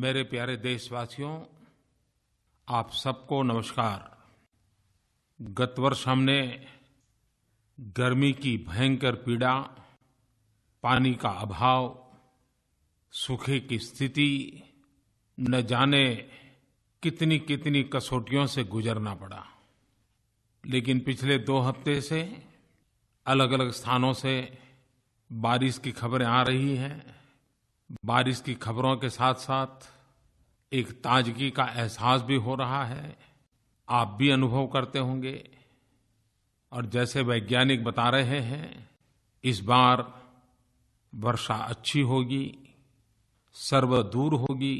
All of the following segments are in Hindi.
मेरे प्यारे देशवासियों आप सबको नमस्कार गत वर्ष हमने गर्मी की भयंकर पीड़ा पानी का अभाव सूखे की स्थिति न जाने कितनी कितनी कसौटियों से गुजरना पड़ा लेकिन पिछले दो हफ्ते से अलग अलग स्थानों से बारिश की खबरें आ रही हैं बारिश की खबरों के साथ साथ एक ताजगी का एहसास भी हो रहा है आप भी अनुभव करते होंगे और जैसे वैज्ञानिक बता रहे हैं इस बार वर्षा अच्छी होगी सर्व दूर होगी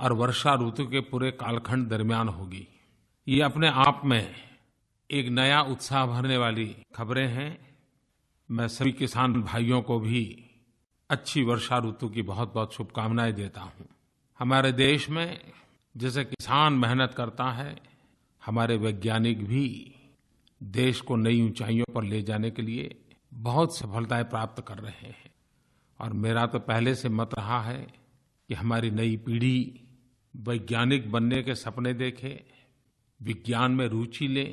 और वर्षा ऋतु के पूरे कालखंड दरमियान होगी ये अपने आप में एक नया उत्साह भरने वाली खबरें हैं मैं सभी किसान भाइयों को भी अच्छी वर्षा ऋतु की बहुत बहुत शुभकामनाएं देता हूं हमारे देश में जैसे किसान मेहनत करता है हमारे वैज्ञानिक भी देश को नई ऊंचाइयों पर ले जाने के लिए बहुत सफलताएं प्राप्त कर रहे हैं और मेरा तो पहले से मत रहा है कि हमारी नई पीढ़ी वैज्ञानिक बनने के सपने देखे विज्ञान में रुचि ले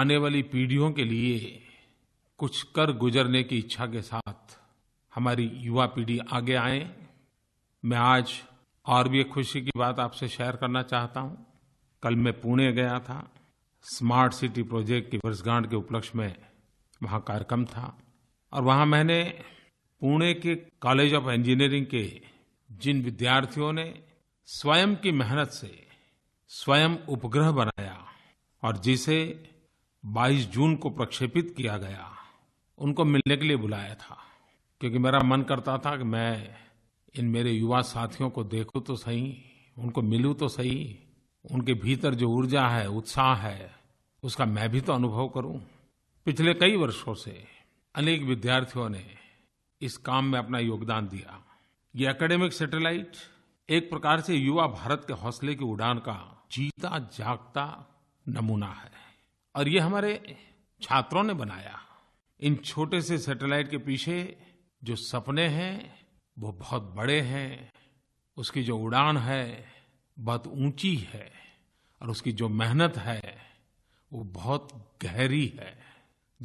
आने वाली पीढ़ियों के लिए कुछ कर गुजरने की इच्छा के साथ हमारी युवा पीढ़ी आगे आए मैं आज और भी एक खुशी की बात आपसे शेयर करना चाहता हूं कल मैं पुणे गया था स्मार्ट सिटी प्रोजेक्ट की वर्षगांठ के उपलक्ष्य में वहां कार्यक्रम था और वहां मैंने पुणे के कॉलेज ऑफ इंजीनियरिंग के जिन विद्यार्थियों ने स्वयं की मेहनत से स्वयं उपग्रह बनाया और जिसे 22 जून को प्रक्षेपित किया गया उनको मिलने के लिए बुलाया था क्योंकि मेरा मन करता था कि मैं इन मेरे युवा साथियों को देखूं तो सही उनको मिलूं तो सही उनके भीतर जो ऊर्जा है उत्साह है उसका मैं भी तो अनुभव करूं पिछले कई वर्षों से अनेक विद्यार्थियों ने इस काम में अपना योगदान दिया ये एकेडमिक सैटेलाइट एक प्रकार से युवा भारत के हौसले की उड़ान का जीता जागता नमूना है और ये हमारे छात्रों ने बनाया इन छोटे से सैटेलाइट के पीछे जो सपने हैं वो बहुत बड़े हैं उसकी जो उड़ान है बहुत ऊंची है और उसकी जो मेहनत है वो बहुत गहरी है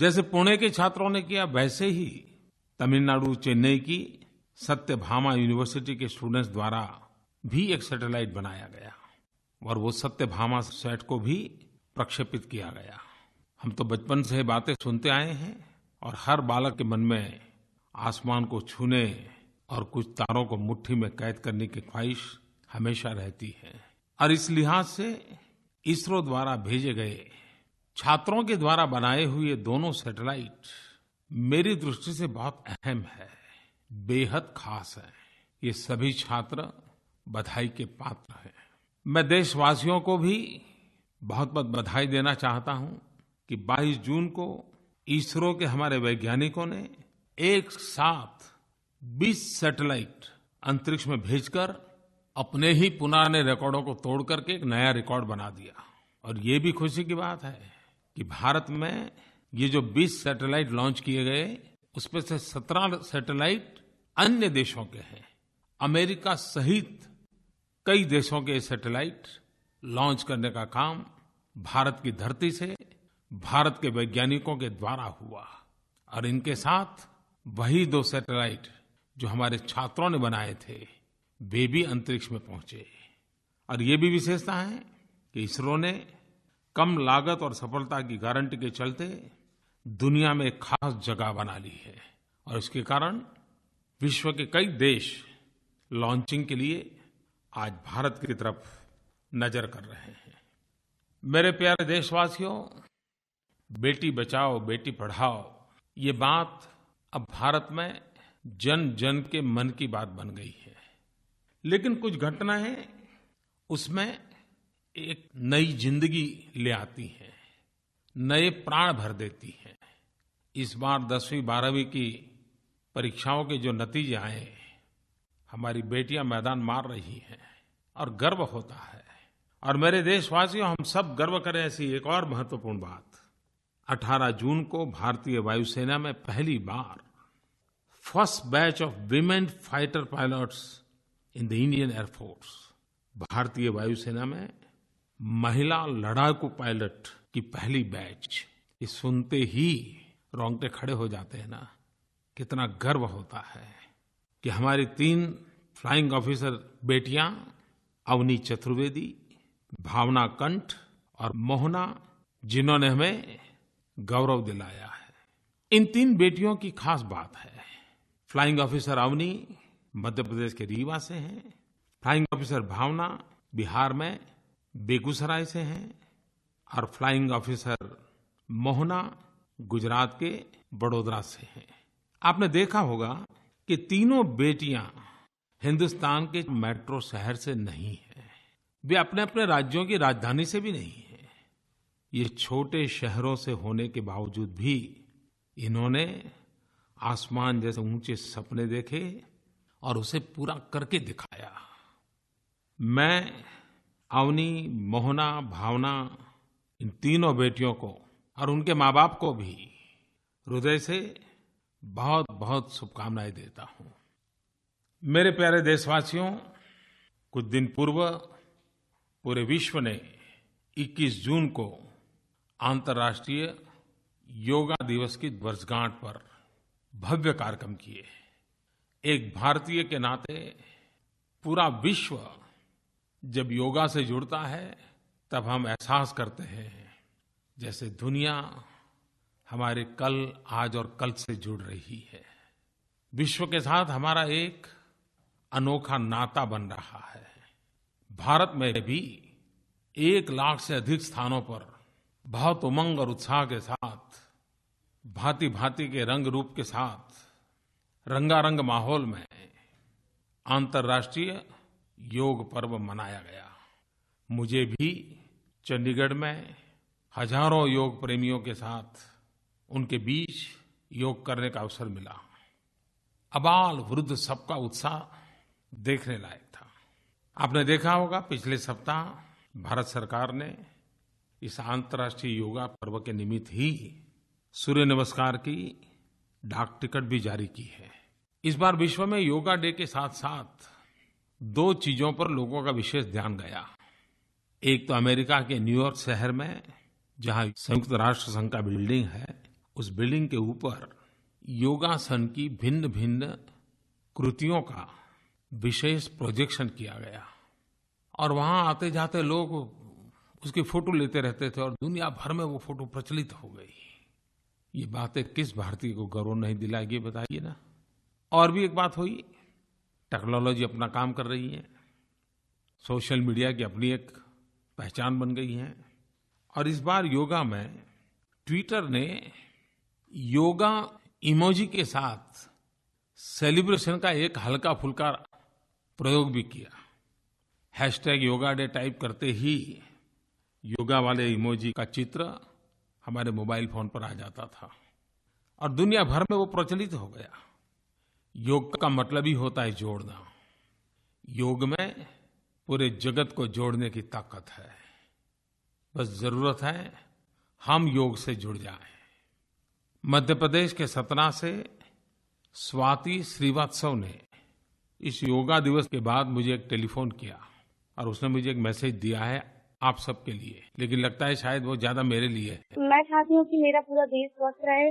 जैसे पुणे के छात्रों ने किया वैसे ही तमिलनाडु चेन्नई की सत्यभामा यूनिवर्सिटी के स्टूडेंट्स द्वारा भी एक सैटेलाइट बनाया गया और वो सत्यभामा सेट को भी प्रक्षेपित किया गया हम तो बचपन से बातें सुनते आए हैं और हर बालक के मन में आसमान को छूने और कुछ तारों को मुट्ठी में कैद करने की ख्वाहिश हमेशा रहती है और इस लिहाज से इसरो द्वारा भेजे गए छात्रों के द्वारा बनाए हुए दोनों सैटेलाइट मेरी दृष्टि से बहुत अहम है बेहद खास है ये सभी छात्र बधाई के पात्र हैं मैं देशवासियों को भी बहुत बहुत बधाई देना चाहता हूं कि 22 जून को इसरो के हमारे वैज्ञानिकों ने एक साथ 20 सैटेलाइट अंतरिक्ष में भेजकर अपने ही पुराने रिकॉर्डों को तोड़ करके एक नया रिकॉर्ड बना दिया और ये भी खुशी की बात है कि भारत में ये जो 20 सैटेलाइट लॉन्च किए गए उसमें से 17 सैटेलाइट अन्य देशों के हैं अमेरिका सहित कई देशों के सैटेलाइट लॉन्च करने का काम भारत की धरती से भारत के वैज्ञानिकों के द्वारा हुआ और इनके साथ वही दो सैटेलाइट जो हमारे छात्रों ने बनाए थे वे भी अंतरिक्ष में पहुंचे और ये भी विशेषता है कि इसरो ने कम लागत और सफलता की गारंटी के चलते दुनिया में एक खास जगह बना ली है और इसके कारण विश्व के कई देश लॉन्चिंग के लिए आज भारत की तरफ नजर कर रहे हैं मेरे प्यारे देशवासियों बेटी बचाओ बेटी पढ़ाओ ये बात अब भारत में जन जन के मन की बात बन गई है लेकिन कुछ घटनाएं उसमें एक नई जिंदगी ले आती है नए प्राण भर देती है इस बार दसवीं बारहवीं की परीक्षाओं के जो नतीजे आए हमारी बेटियां मैदान मार रही हैं और गर्व होता है और मेरे देशवासियों हम सब गर्व करें ऐसी एक और महत्वपूर्ण बात 18 जून को भारतीय वायुसेना में पहली बार first batch of women fighter pilots in the Indian air force भारतीय वायुसेना में महिला लड़ाकू पायलट की पहली बैच ये सुनते ही रोंगटे खड़े हो जाते हैं ना कितना गर्व होता है कि हमारी तीन फ्लाइंग ऑफिसर बेटियां अवनी चतुर्वेदी भावना कंठ और मोहना जिन्होंने हमें गौरव दिलाया है इन तीन बेटियों की खास बात है फ्लाइंग ऑफिसर अवनी मध्य प्रदेश के रीवा से हैं फ्लाइंग ऑफिसर भावना बिहार में बेगूसराय से हैं और फ्लाइंग ऑफिसर मोहना गुजरात के बड़ोदरा से हैं आपने देखा होगा कि तीनों बेटियां हिंदुस्तान के मेट्रो शहर से नहीं है वे अपने अपने राज्यों की राजधानी से भी नहीं है ये छोटे शहरों से होने के बावजूद भी इन्होंने आसमान जैसे ऊंचे सपने देखे और उसे पूरा करके दिखाया मैं अवनी मोहना भावना इन तीनों बेटियों को और उनके माँ बाप को भी हृदय से बहुत बहुत शुभकामनाएं देता हूं मेरे प्यारे देशवासियों कुछ दिन पूर्व पूरे विश्व ने 21 जून को अंतर्राष्ट्रीय योगा दिवस की वर्षगांठ पर भव्य कार्यक्रम किए एक भारतीय के नाते पूरा विश्व जब योगा से जुड़ता है तब हम एहसास करते हैं जैसे दुनिया हमारे कल आज और कल से जुड़ रही है विश्व के साथ हमारा एक अनोखा नाता बन रहा है भारत में भी एक लाख से अधिक स्थानों पर बहुत उमंग और उत्साह के साथ भांति भांति के रंग रूप के साथ रंगारंग माहौल में अंतर्राष्ट्रीय योग पर्व मनाया गया मुझे भी चंडीगढ़ में हजारों योग प्रेमियों के साथ उनके बीच योग करने का अवसर मिला अबाल वृद्ध सबका उत्साह देखने लायक था आपने देखा होगा पिछले सप्ताह भारत सरकार ने इस अंतर्राष्ट्रीय योगा पर्व के निमित्त ही सूर्य नमस्कार की डाक टिकट भी जारी की है इस बार विश्व में योगा डे के साथ साथ दो चीजों पर लोगों का विशेष ध्यान गया एक तो अमेरिका के न्यूयॉर्क शहर में जहां संयुक्त राष्ट्र संघ का बिल्डिंग है उस बिल्डिंग के ऊपर योगासन की भिन्न भिन्न कृतियों का विशेष प्रोजेक्शन किया गया और वहां आते जाते लोग उसकी फोटो लेते रहते थे और दुनिया भर में वो फोटो प्रचलित हो गई ये बातें किस भारतीय को गौरव नहीं दिलाएगी बताइए ना और भी एक बात हुई टेक्नोलॉजी अपना काम कर रही है सोशल मीडिया की अपनी एक पहचान बन गई है और इस बार योगा में ट्विटर ने योगा इमोजी के साथ सेलिब्रेशन का एक हल्का फुल्का प्रयोग भी किया हैशटैग योगा डे टाइप करते ही योगा वाले इमोजी का चित्र हमारे मोबाइल फोन पर आ जाता था और दुनिया भर में वो प्रचलित हो गया योग का मतलब ही होता है जोड़ना योग में पूरे जगत को जोड़ने की ताकत है बस जरूरत है हम योग से जुड़ जाएं। मध्य प्रदेश के सतना से स्वाति श्रीवास्तव ने इस योगा दिवस के बाद मुझे एक टेलीफोन किया और उसने मुझे एक मैसेज दिया है आप सबके लिए लेकिन लगता है शायद वो ज्यादा मेरे लिए है मैं चाहती हूँ कि मेरा पूरा देश स्वस्थ रहे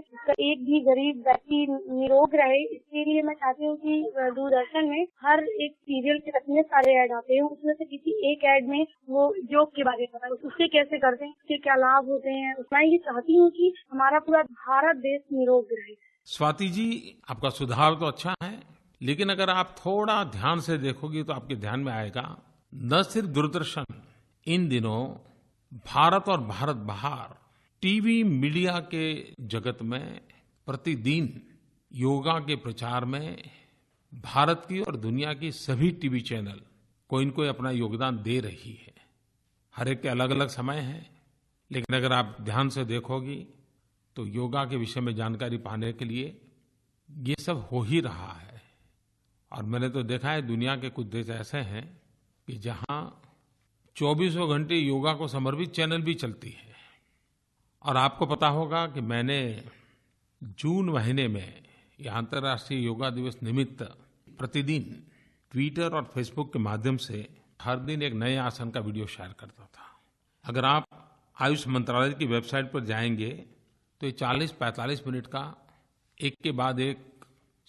एक भी गरीब व्यक्ति निरोग रहे इसके लिए मैं चाहती हूँ कि दूरदर्शन में हर एक सीरियल के इतने सारे ऐड आते हैं उसमें से किसी एक ऐड में वो योग के बारे में उससे कैसे करते हैं उसके क्या लाभ होते हैं मैं ये चाहती हूँ की हमारा पूरा भारत देश निरोग रहे स्वाति जी आपका सुधार तो अच्छा है लेकिन अगर आप थोड़ा ध्यान से देखोगी तो आपके ध्यान में आएगा न सिर्फ दूरदर्शन इन दिनों भारत और भारत बाहर टीवी मीडिया के जगत में प्रतिदिन योगा के प्रचार में भारत की और दुनिया की सभी टीवी चैनल कोई न कोई अपना योगदान दे रही है हर एक के अलग अलग समय है लेकिन अगर आप ध्यान से देखोगी तो योगा के विषय में जानकारी पाने के लिए ये सब हो ही रहा है और मैंने तो देखा है दुनिया के कुछ देश ऐसे हैं कि जहाँ चौबीसों घंटे योगा को समर्पित चैनल भी चलती है और आपको पता होगा कि मैंने जून महीने में यह अंतर्राष्ट्रीय योगा दिवस निमित्त प्रतिदिन ट्विटर और फेसबुक के माध्यम से हर दिन एक नए आसन का वीडियो शेयर करता था अगर आप आयुष मंत्रालय की वेबसाइट पर जाएंगे तो ये 40-45 मिनट का एक के बाद एक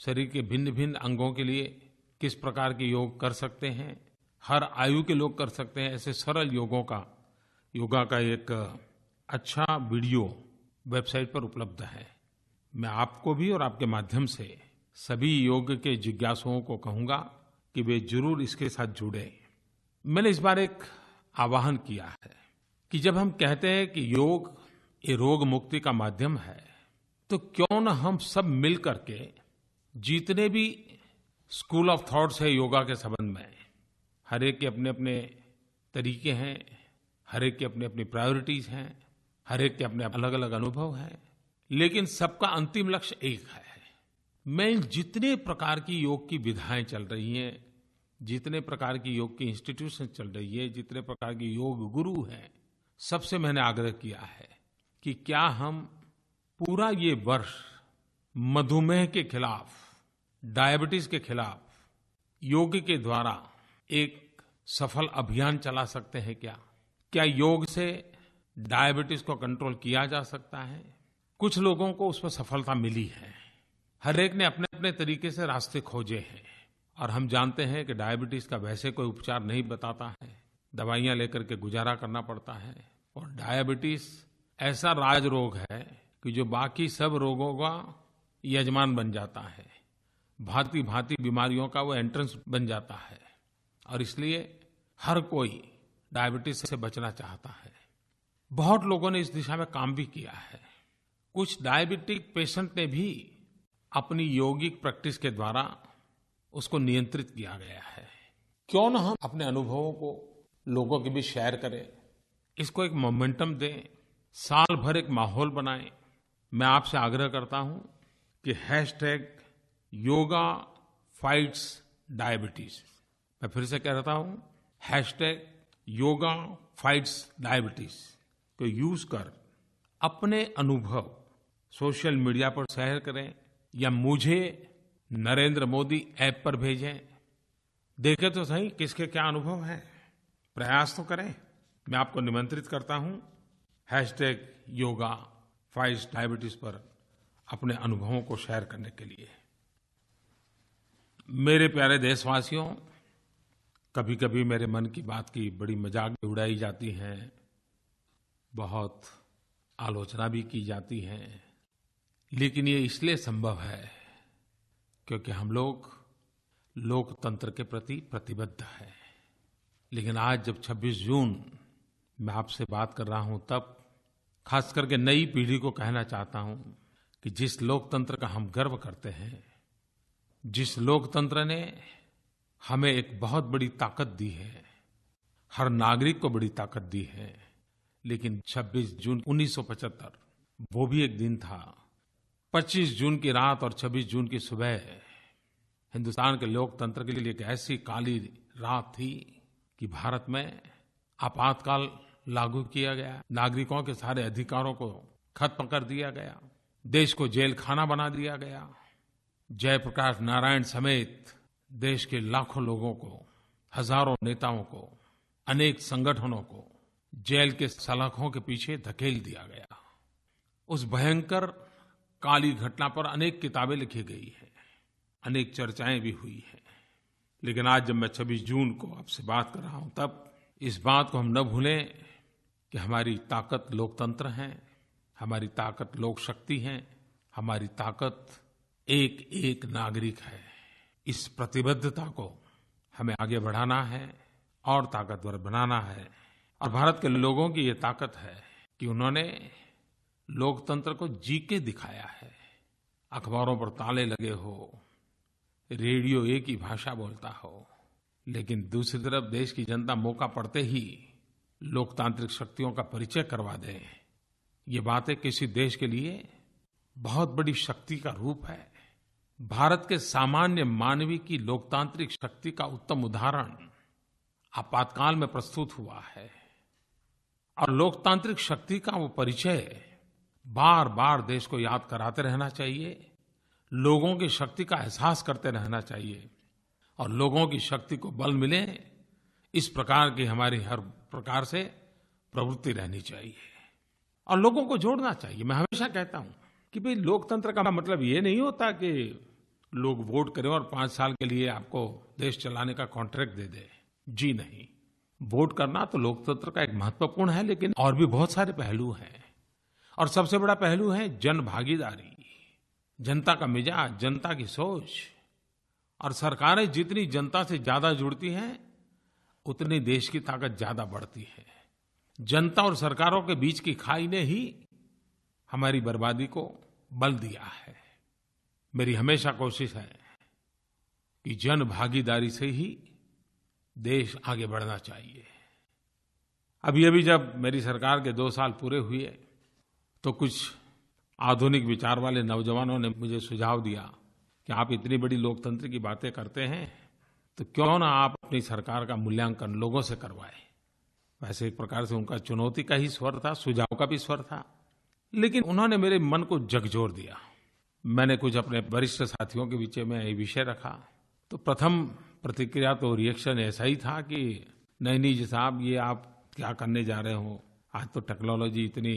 शरीर के भिन्न भिन्न अंगों के लिए किस प्रकार के योग कर सकते हैं हर आयु के लोग कर सकते हैं ऐसे सरल योगों का योगा का एक अच्छा वीडियो वेबसाइट पर उपलब्ध है मैं आपको भी और आपके माध्यम से सभी योग के जिज्ञासुओं को कहूंगा कि वे जरूर इसके साथ जुड़े मैंने इस बार एक आवाहन किया है कि जब हम कहते हैं कि योग ये रोग मुक्ति का माध्यम है तो क्यों न हम सब मिल करके जितने भी स्कूल ऑफ थॉट्स है योगा के संबंध में हर एक के अपने अपने तरीके हैं हर एक के अपने अपनी प्रायोरिटीज हैं हर एक के अपने अलग अलग अनुभव हैं लेकिन सबका अंतिम लक्ष्य एक है मैं जितने प्रकार की योग की विधाएं चल रही हैं जितने प्रकार की योग की इंस्टीट्यूशन चल रही है जितने प्रकार के योग गुरु हैं सबसे मैंने आग्रह किया है कि क्या हम पूरा ये वर्ष मधुमेह के खिलाफ डायबिटीज के खिलाफ योग के द्वारा एक सफल अभियान चला सकते हैं क्या क्या योग से डायबिटीज को कंट्रोल किया जा सकता है कुछ लोगों को उसमें सफलता मिली है हर एक ने अपने अपने तरीके से रास्ते खोजे हैं और हम जानते हैं कि डायबिटीज का वैसे कोई उपचार नहीं बताता है दवाइयां लेकर के गुजारा करना पड़ता है और डायबिटीज ऐसा राज रोग है कि जो बाकी सब रोगों का यजमान बन जाता है भांति भांति बीमारियों का वो एंट्रेंस बन जाता है और इसलिए हर कोई डायबिटीज से बचना चाहता है बहुत लोगों ने इस दिशा में काम भी किया है कुछ डायबिटिक पेशेंट ने भी अपनी योगिक प्रैक्टिस के द्वारा उसको नियंत्रित किया गया है क्यों ना हम अपने अनुभवों को लोगों के बीच शेयर करें इसको एक मोमेंटम दें साल भर एक माहौल बनाए मैं आपसे आग्रह करता हूं कि hashtag yoga fights diabetes मैं फिर से कह रहा हूं hashtag yoga fights diabetes को यूज कर अपने अनुभव सोशल मीडिया पर शेयर करें या मुझे नरेंद्र मोदी ऐप पर भेजें देखें तो सही किसके क्या अनुभव हैं प्रयास तो करें मैं आपको निमंत्रित करता हूं hashtag yoga fights diabetes पर अपने अनुभवों को शेयर करने के लिए मेरे प्यारे देशवासियों कभी कभी मेरे मन की बात की बड़ी मजाक भी उड़ाई जाती है बहुत आलोचना भी की जाती है लेकिन ये इसलिए संभव है क्योंकि हम लोग लोकतंत्र के प्रति प्रतिबद्ध हैं लेकिन आज जब 26 जून मैं आपसे बात कर रहा हूं तब खास करके नई पीढ़ी को कहना चाहता हूं कि जिस लोकतंत्र का हम गर्व करते हैं जिस लोकतंत्र ने हमें एक बहुत बड़ी ताकत दी है हर नागरिक को बड़ी ताकत दी है लेकिन 26 जून 1975 वो भी एक दिन था 25 जून की रात और 26 जून की सुबह हिंदुस्तान के लोकतंत्र के लिए एक ऐसी काली रात थी कि भारत में आपातकाल लागू किया गया नागरिकों के सारे अधिकारों को खत्म कर दिया गया देश को जेल खाना बना दिया गया जयप्रकाश नारायण समेत देश के लाखों लोगों को हजारों नेताओं को अनेक संगठनों को जेल के सलाखों के पीछे धकेल दिया गया उस भयंकर काली घटना पर अनेक किताबें लिखी गई हैं अनेक चर्चाएं भी हुई हैं लेकिन आज जब मैं छब्बीस जून को आपसे बात कर रहा हूं तब इस बात को हम न भूलें कि हमारी ताकत लोकतंत्र है हमारी ताकत लोक शक्ति है हमारी ताकत एक एक नागरिक है इस प्रतिबद्धता को हमें आगे बढ़ाना है और ताकतवर बनाना है और भारत के लोगों की ये ताकत है कि उन्होंने लोकतंत्र को जी के दिखाया है अखबारों पर ताले लगे हो रेडियो एक ही भाषा बोलता हो लेकिन दूसरी तरफ देश की जनता मौका पड़ते ही लोकतांत्रिक शक्तियों का परिचय करवा दें ये बातें किसी देश के लिए बहुत बड़ी शक्ति का रूप है भारत के सामान्य मानवी की लोकतांत्रिक शक्ति का उत्तम उदाहरण आपातकाल में प्रस्तुत हुआ है और लोकतांत्रिक शक्ति का वो परिचय बार बार देश को याद कराते रहना चाहिए लोगों की शक्ति का एहसास करते रहना चाहिए और लोगों की शक्ति को बल मिले इस प्रकार की हमारी हर प्रकार से प्रवृत्ति रहनी चाहिए और लोगों को जोड़ना चाहिए मैं हमेशा कहता हूं कि भाई लोकतंत्र का मतलब ये नहीं होता कि लोग वोट करें और पांच साल के लिए आपको देश चलाने का कॉन्ट्रैक्ट दे दे जी नहीं वोट करना तो लोकतंत्र का एक महत्वपूर्ण है लेकिन और भी बहुत सारे पहलू हैं और सबसे बड़ा पहलू है जन भागीदारी जनता का मिजाज जनता की सोच और सरकारें जितनी जनता से ज्यादा जुड़ती हैं उतनी देश की ताकत ज्यादा बढ़ती है जनता और सरकारों के बीच की खाई ने ही हमारी बर्बादी को बल दिया है मेरी हमेशा कोशिश है कि जन भागीदारी से ही देश आगे बढ़ना चाहिए अभी अभी जब मेरी सरकार के दो साल पूरे हुए तो कुछ आधुनिक विचार वाले नौजवानों ने मुझे सुझाव दिया कि आप इतनी बड़ी लोकतंत्र की बातें करते हैं तो क्यों ना आप अपनी सरकार का मूल्यांकन लोगों से करवाएं वैसे एक प्रकार से उनका चुनौती का ही स्वर था सुझाव का भी स्वर था लेकिन उन्होंने मेरे मन को जगजोर दिया मैंने कुछ अपने वरिष्ठ साथियों के बीच में ये विषय रखा तो प्रथम प्रतिक्रिया तो रिएक्शन ऐसा ही था कि नहीं नहीं जी साहब ये आप क्या करने जा रहे हो आज तो टेक्नोलॉजी इतनी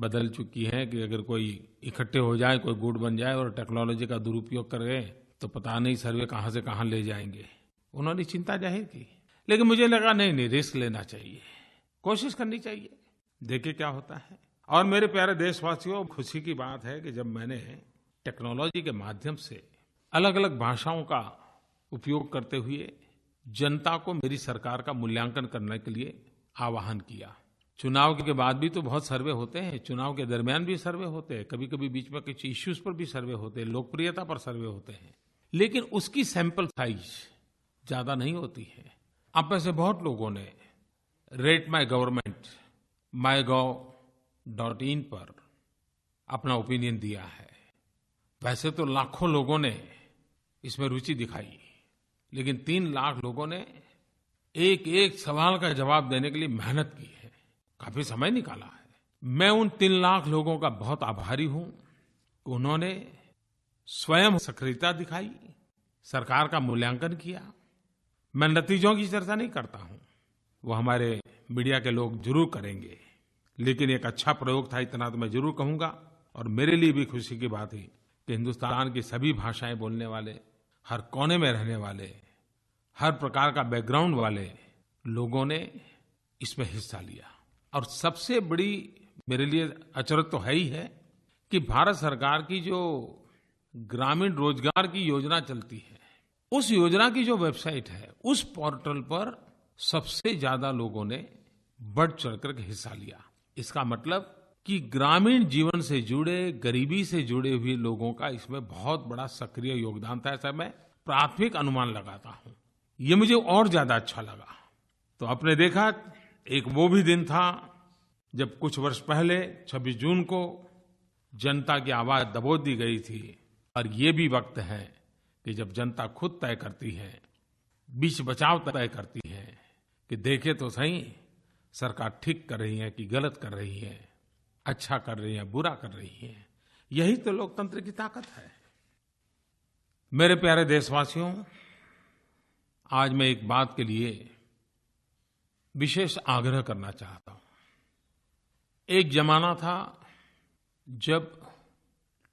बदल चुकी है कि अगर कोई इकट्ठे हो जाए कोई गुट बन जाए और टेक्नोलॉजी का दुरुपयोग रहे तो पता नहीं सर्वे कहाँ से कहाँ ले जाएंगे उन्होंने चिंता जाहिर की लेकिन मुझे लगा नहीं नहीं रिस्क लेना चाहिए कोशिश करनी चाहिए देखे क्या होता है और मेरे प्यारे देशवासियों खुशी की बात है कि जब मैंने टेक्नोलॉजी के माध्यम से अलग अलग भाषाओं का उपयोग करते हुए जनता को मेरी सरकार का मूल्यांकन करने के लिए आह्वान किया चुनाव के बाद भी तो बहुत सर्वे होते हैं चुनाव के दरमियान भी सर्वे होते हैं कभी कभी बीच में कुछ इश्यूज पर भी सर्वे होते हैं लोकप्रियता पर सर्वे होते हैं लेकिन उसकी सैंपल साइज ज्यादा नहीं होती है आप में से बहुत लोगों ने rate my government my gov dot in पर अपना ओपिनियन दिया है वैसे तो लाखों लोगों ने इसमें रुचि दिखाई लेकिन तीन लाख लोगों ने एक एक सवाल का जवाब देने के लिए मेहनत की है काफी समय निकाला है मैं उन तीन लाख लोगों का बहुत आभारी हूं उन्होंने स्वयं सक्रियता दिखाई सरकार का मूल्यांकन किया मैं नतीजों की चर्चा नहीं करता हूं वो हमारे मीडिया के लोग जरूर करेंगे लेकिन एक अच्छा प्रयोग था इतना तो मैं जरूर कहूंगा और मेरे लिए भी खुशी की बात है कि हिंदुस्तान की सभी भाषाएं बोलने वाले हर कोने में रहने वाले हर प्रकार का बैकग्राउंड वाले लोगों ने इसमें हिस्सा लिया और सबसे बड़ी मेरे लिए अचरज तो है ही है कि भारत सरकार की जो ग्रामीण रोजगार की योजना चलती है उस योजना की जो वेबसाइट है उस पोर्टल पर सबसे ज्यादा लोगों ने बढ़ चढ़ करके हिस्सा लिया इसका मतलब कि ग्रामीण जीवन से जुड़े गरीबी से जुड़े हुए लोगों का इसमें बहुत बड़ा सक्रिय योगदान था ऐसा मैं प्राथमिक अनुमान लगाता हूं ये मुझे और ज्यादा अच्छा लगा तो आपने देखा एक वो भी दिन था जब कुछ वर्ष पहले 26 जून को जनता की आवाज दबोच दी गई थी और ये भी वक्त है कि जब जनता खुद तय करती है बीच बचाव तय करती है कि देखे तो सही सरकार ठीक कर रही है कि गलत कर रही है अच्छा कर रही है बुरा कर रही है यही तो लोकतंत्र की ताकत है मेरे प्यारे देशवासियों आज मैं एक बात के लिए विशेष आग्रह करना चाहता हूं एक जमाना था जब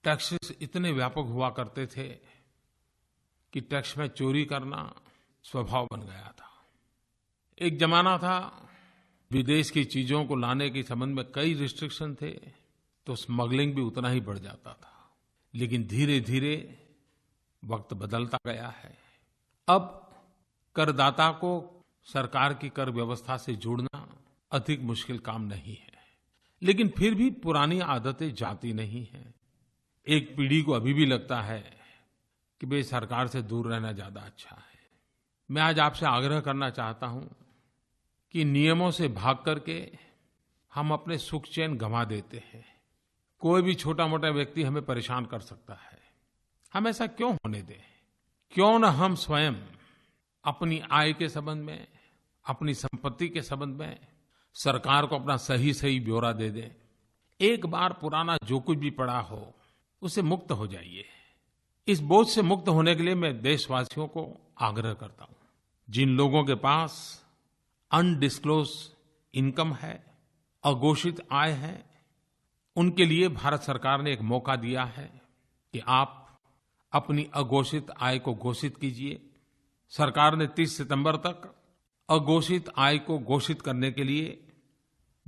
टैक्सेस इतने व्यापक हुआ करते थे कि टैक्स में चोरी करना स्वभाव बन गया था एक जमाना था विदेश की चीजों को लाने के संबंध में कई रिस्ट्रिक्शन थे तो स्मगलिंग भी उतना ही बढ़ जाता था लेकिन धीरे धीरे वक्त बदलता गया है अब करदाता को सरकार की कर व्यवस्था से जुड़ना अधिक मुश्किल काम नहीं है लेकिन फिर भी पुरानी आदतें जाती नहीं हैं एक पीढ़ी को अभी भी लगता है कि भाई सरकार से दूर रहना ज्यादा अच्छा है मैं आज आपसे आग्रह करना चाहता हूं कि नियमों से भाग करके हम अपने सुख चैन गंवा देते हैं कोई भी छोटा मोटा व्यक्ति हमें परेशान कर सकता है हम ऐसा क्यों होने दें क्यों न हम स्वयं अपनी आय के संबंध में अपनी संपत्ति के संबंध में सरकार को अपना सही सही ब्यौरा दे दें एक बार पुराना जो कुछ भी पड़ा हो उसे मुक्त हो जाइए इस बोझ से मुक्त होने के लिए मैं देशवासियों को आग्रह करता हूं जिन लोगों के पास अनडिस्क्लोज इनकम है अघोषित आय है उनके लिए भारत सरकार ने एक मौका दिया है कि आप अपनी अघोषित आय को घोषित कीजिए सरकार ने 30 सितंबर तक अघोषित आय को घोषित करने के लिए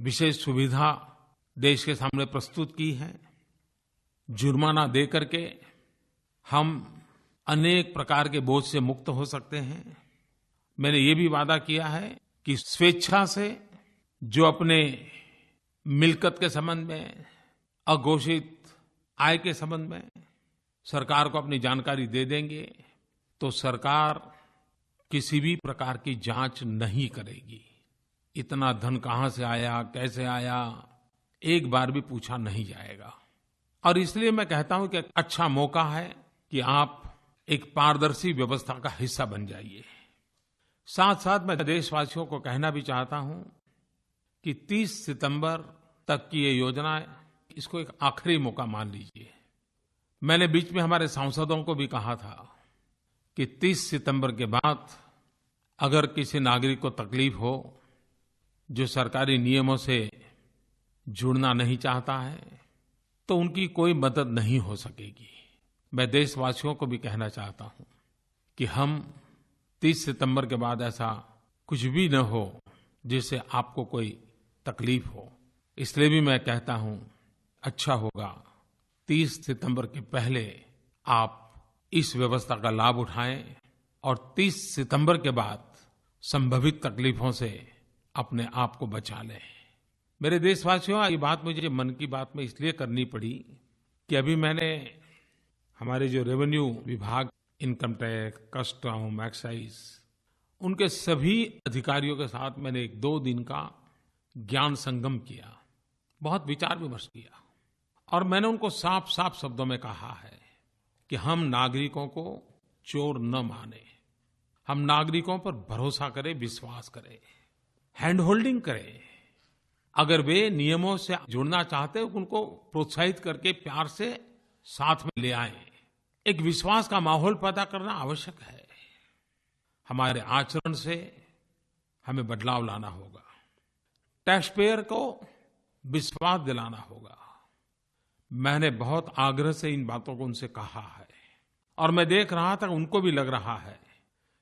विशेष सुविधा देश के सामने प्रस्तुत की है जुर्माना दे करके हम अनेक प्रकार के बोझ से मुक्त हो सकते हैं मैंने ये भी वादा किया है कि स्वेच्छा से जो अपने मिलकत के संबंध में अघोषित आय के संबंध में सरकार को अपनी जानकारी दे देंगे तो सरकार किसी भी प्रकार की जांच नहीं करेगी इतना धन कहां से आया कैसे आया एक बार भी पूछा नहीं जाएगा और इसलिए मैं कहता हूं कि अच्छा मौका है कि आप एक पारदर्शी व्यवस्था का हिस्सा बन जाइए साथ साथ मैं देशवासियों को कहना भी चाहता हूं कि 30 सितंबर तक की ये योजना इसको एक आखिरी मौका मान लीजिए मैंने बीच में हमारे सांसदों को भी कहा था कि 30 सितंबर के बाद अगर किसी नागरिक को तकलीफ हो जो सरकारी नियमों से जुड़ना नहीं चाहता है तो उनकी कोई मदद नहीं हो सकेगी मैं देशवासियों को भी कहना चाहता हूं कि हम 30 सितंबर के बाद ऐसा कुछ भी न हो जिससे आपको कोई तकलीफ हो इसलिए भी मैं कहता हूं अच्छा होगा 30 सितंबर के पहले आप इस व्यवस्था का लाभ उठाएं और 30 सितंबर के बाद संभवित तकलीफों से अपने आप को बचा लें मेरे देशवासियों ये बात मुझे मन की बात में इसलिए करनी पड़ी कि अभी मैंने हमारे जो रेवेन्यू विभाग इनकम टैक्स कस्टम एक्साइज उनके सभी अधिकारियों के साथ मैंने एक दो दिन का ज्ञान संगम किया बहुत विचार विमर्श किया और मैंने उनको साफ साफ शब्दों में कहा है कि हम नागरिकों को चोर न माने हम नागरिकों पर भरोसा करें विश्वास करें हैंड होल्डिंग करें अगर वे नियमों से जुड़ना चाहते उनको प्रोत्साहित करके प्यार से साथ में ले आए एक विश्वास का माहौल पैदा करना आवश्यक है हमारे आचरण से हमें बदलाव लाना होगा टैक्स पेयर को विश्वास दिलाना होगा मैंने बहुत आग्रह से इन बातों को उनसे कहा है और मैं देख रहा था उनको भी लग रहा है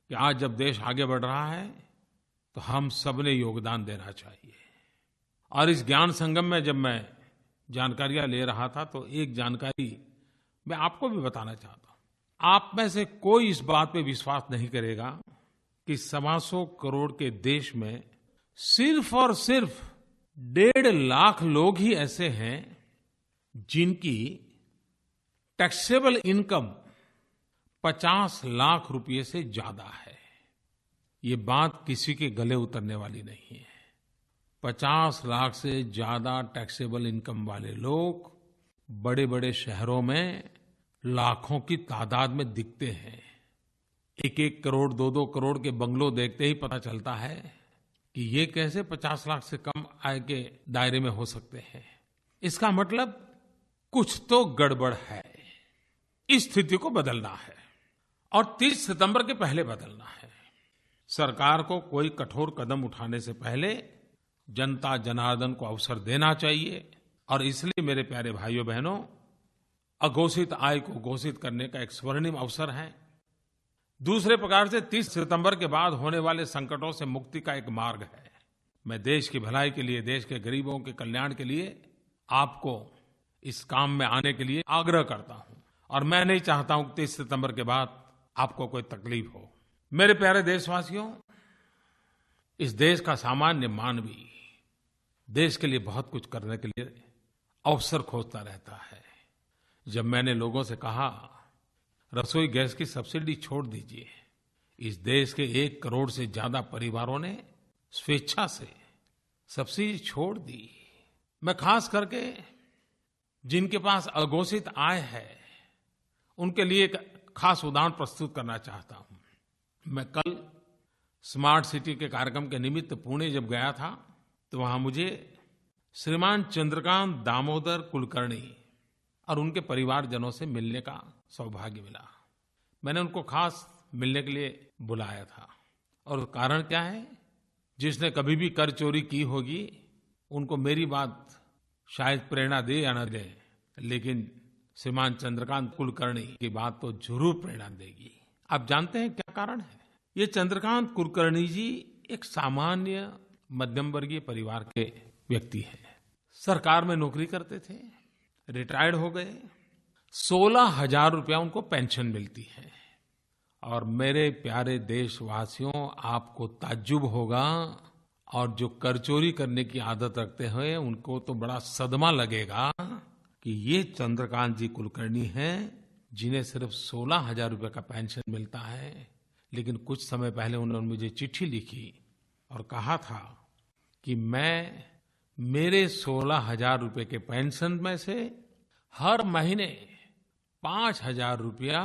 कि आज जब देश आगे बढ़ रहा है तो हम सबने योगदान देना चाहिए और इस ज्ञान संगम में जब मैं जानकारियां ले रहा था तो एक जानकारी मैं आपको भी बताना चाहता हूं आप में से कोई इस बात पे विश्वास नहीं करेगा कि सवा सौ करोड़ के देश में सिर्फ और सिर्फ डेढ़ लाख लोग ही ऐसे हैं जिनकी टैक्सेबल इनकम पचास लाख रुपए से ज्यादा है ये बात किसी के गले उतरने वाली नहीं है पचास लाख से ज्यादा टैक्सेबल इनकम वाले लोग बड़े बड़े शहरों में लाखों की तादाद में दिखते हैं एक एक करोड़ दो दो करोड़ के बंगलों देखते ही पता चलता है कि ये कैसे पचास लाख से कम आय के दायरे में हो सकते हैं इसका मतलब कुछ तो गड़बड़ है इस स्थिति को बदलना है और 30 सितंबर के पहले बदलना है सरकार को कोई कठोर कदम उठाने से पहले जनता जनार्दन को अवसर देना चाहिए और इसलिए मेरे प्यारे भाइयों बहनों अघोषित आय को घोषित करने का एक स्वर्णिम अवसर है दूसरे प्रकार से 30 सितंबर के बाद होने वाले संकटों से मुक्ति का एक मार्ग है मैं देश की भलाई के लिए देश के गरीबों के कल्याण के लिए आपको इस काम में आने के लिए आग्रह करता हूं और मैं नहीं चाहता हूं कि तीस सितंबर के बाद आपको कोई तकलीफ हो मेरे प्यारे देशवासियों इस देश का सामान्य मानवी देश के लिए बहुत कुछ करने के लिए अवसर खोजता रहता है जब मैंने लोगों से कहा रसोई गैस की सब्सिडी छोड़ दीजिए इस देश के एक करोड़ से ज्यादा परिवारों ने स्वेच्छा से सब्सिडी छोड़ दी मैं खास करके जिनके पास अघोषित आय है उनके लिए एक खास उदाहरण प्रस्तुत करना चाहता हूं मैं कल स्मार्ट सिटी के कार्यक्रम के निमित्त पुणे जब गया था तो वहां मुझे श्रीमान चंद्रकांत दामोदर कुलकर्णी और उनके परिवारजनों से मिलने का सौभाग्य मिला मैंने उनको खास मिलने के लिए बुलाया था और कारण क्या है जिसने कभी भी कर चोरी की होगी उनको मेरी बात शायद प्रेरणा दे या न दे लेकिन श्रीमान चंद्रकांत कुलकर्णी की बात तो जरूर प्रेरणा देगी आप जानते हैं क्या कारण है ये चंद्रकांत कुलकर्णी जी एक सामान्य मध्यम वर्गीय परिवार के व्यक्ति हैं सरकार में नौकरी करते थे रिटायर्ड हो गए सोलह हजार रुपया उनको पेंशन मिलती है और मेरे प्यारे देशवासियों आपको ताज्जुब होगा और जो कर चोरी करने की आदत रखते हैं उनको तो बड़ा सदमा लगेगा कि ये चंद्रकांत जी कुलकर्णी हैं जिन्हें सिर्फ सोलह हजार रुपये का पेंशन मिलता है लेकिन कुछ समय पहले उन्होंने मुझे चिट्ठी लिखी और कहा था कि मैं मेरे सोलह हजार रूपये के पेंशन में से हर महीने पांच हजार रूपया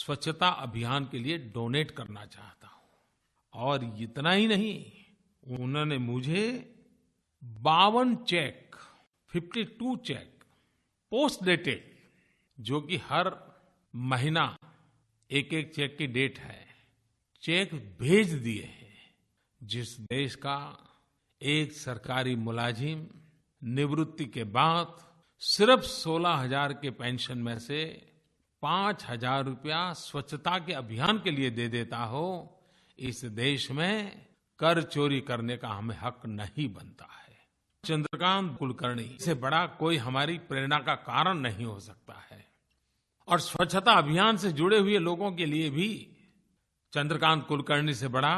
स्वच्छता अभियान के लिए डोनेट करना चाहता हूं और इतना ही नहीं उन्होंने मुझे बावन check fifty two check post dated जो कि हर महीना एक एक चेक की डेट है चेक भेज दिए हैं जिस देश का एक सरकारी मुलाजिम निवृत्ति के बाद सिर्फ सोलह हजार के पेंशन में से पांच हजार रुपया स्वच्छता के अभियान के लिए दे देता हो इस देश में कर चोरी करने का हमें हक नहीं बनता है चंद्रकांत कुलकर्णी से बड़ा कोई हमारी प्रेरणा का कारण नहीं हो सकता है और स्वच्छता अभियान से जुड़े हुए लोगों के लिए भी चंद्रकांत कुलकर्णी से बड़ा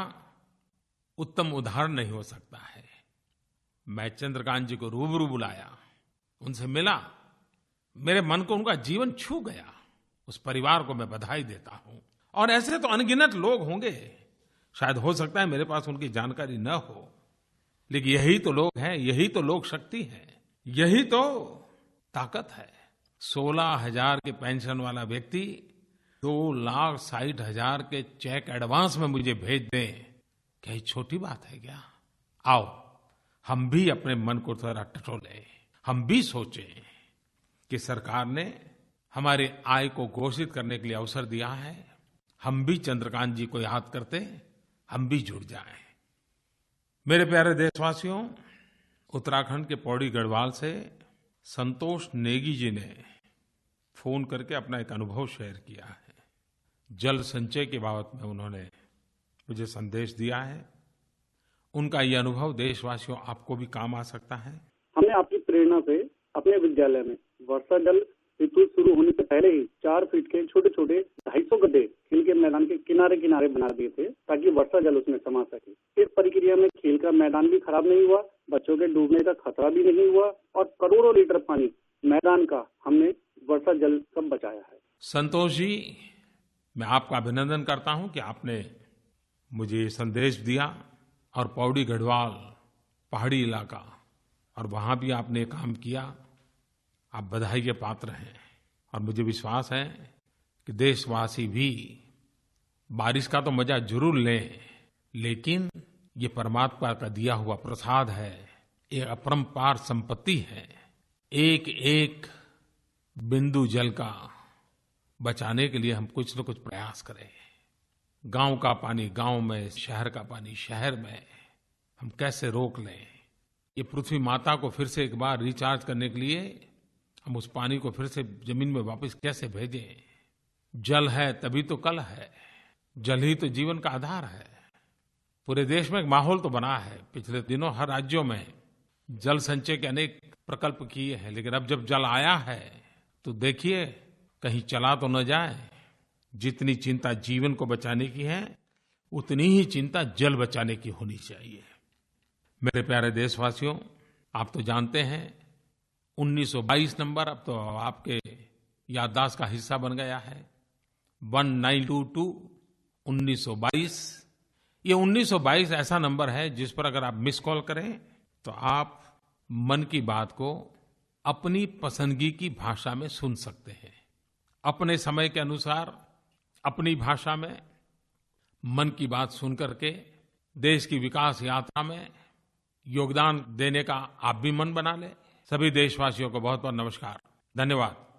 उत्तम उदाहरण नहीं हो सकता है मैं चंद्रकांत जी को रूबरू बुलाया उनसे मिला मेरे मन को उनका जीवन छू गया उस परिवार को मैं बधाई देता हूं और ऐसे तो अनगिनत लोग होंगे शायद हो सकता है मेरे पास उनकी जानकारी न हो लेकिन यही तो लोग हैं यही तो लोग शक्ति है यही तो ताकत है सोलह हजार के पेंशन वाला व्यक्ति दो लाख साठ हजार के चेक एडवांस में मुझे भेज दें क्या छोटी बात है क्या आओ हम भी अपने मन को थोड़ा टटोले हम भी सोचें कि सरकार ने हमारे आय को घोषित करने के लिए अवसर दिया है हम भी चंद्रकांत जी को याद करते हम भी जुड़ जाएं। मेरे प्यारे देशवासियों उत्तराखंड के पौड़ी गढ़वाल से संतोष नेगी जी ने फोन करके अपना एक अनुभव शेयर किया है जल संचय के बाबत में उन्होंने मुझे संदेश दिया है उनका ये अनुभव देशवासियों आपको भी काम आ सकता है हमने आपकी प्रेरणा से अपने विद्यालय में वर्षा जल ऋतु शुरू होने से पहले ही चार फीट के छोटे छोटे ढाई सौ गड्ढे खेल के मैदान के किनारे किनारे बना दिए थे ताकि वर्षा जल उसमें समा सके इस प्रक्रिया में खेल का मैदान भी खराब नहीं हुआ बच्चों के डूबने का खतरा भी नहीं हुआ और करोड़ों लीटर पानी मैदान का हमने वर्षा जल सब बचाया है संतोष जी मैं आपका अभिनंदन करता हूँ कि आपने मुझे संदेश दिया और पौड़ी गढ़वाल पहाड़ी इलाका और वहाँ भी आपने काम किया आप बधाई के पात्र हैं और मुझे विश्वास है कि देशवासी भी बारिश का तो मजा जरूर लें लेकिन ये परमात्मा का दिया हुआ प्रसाद है ये अपरम्पार संपत्ति है एक एक बिंदु जल का बचाने के लिए हम कुछ न कुछ प्रयास करें गांव का पानी गांव में शहर का पानी शहर में हम कैसे रोक लें ये पृथ्वी माता को फिर से एक बार रिचार्ज करने के लिए हम उस पानी को फिर से जमीन में वापस कैसे भेजें जल है तभी तो कल है जल ही तो जीवन का आधार है पूरे देश में एक माहौल तो बना है पिछले दिनों हर राज्यों में जल संचय के अनेक प्रकल्प किए हैं लेकिन अब जब जल आया है तो देखिए कहीं चला तो न जाए जितनी चिंता जीवन को बचाने की है उतनी ही चिंता जल बचाने की होनी चाहिए मेरे प्यारे देशवासियों आप तो जानते हैं 1922 नंबर अब तो आपके याददाश्त का हिस्सा बन गया है 1922 1922 ये 1922 ऐसा नंबर है जिस पर अगर आप मिस कॉल करें तो आप मन की बात को अपनी पसंदगी की भाषा में सुन सकते हैं अपने समय के अनुसार अपनी भाषा में मन की बात सुन करके देश की विकास यात्रा में योगदान देने का आप भी मन बना लें सभी देशवासियों को बहुत बहुत नमस्कार धन्यवाद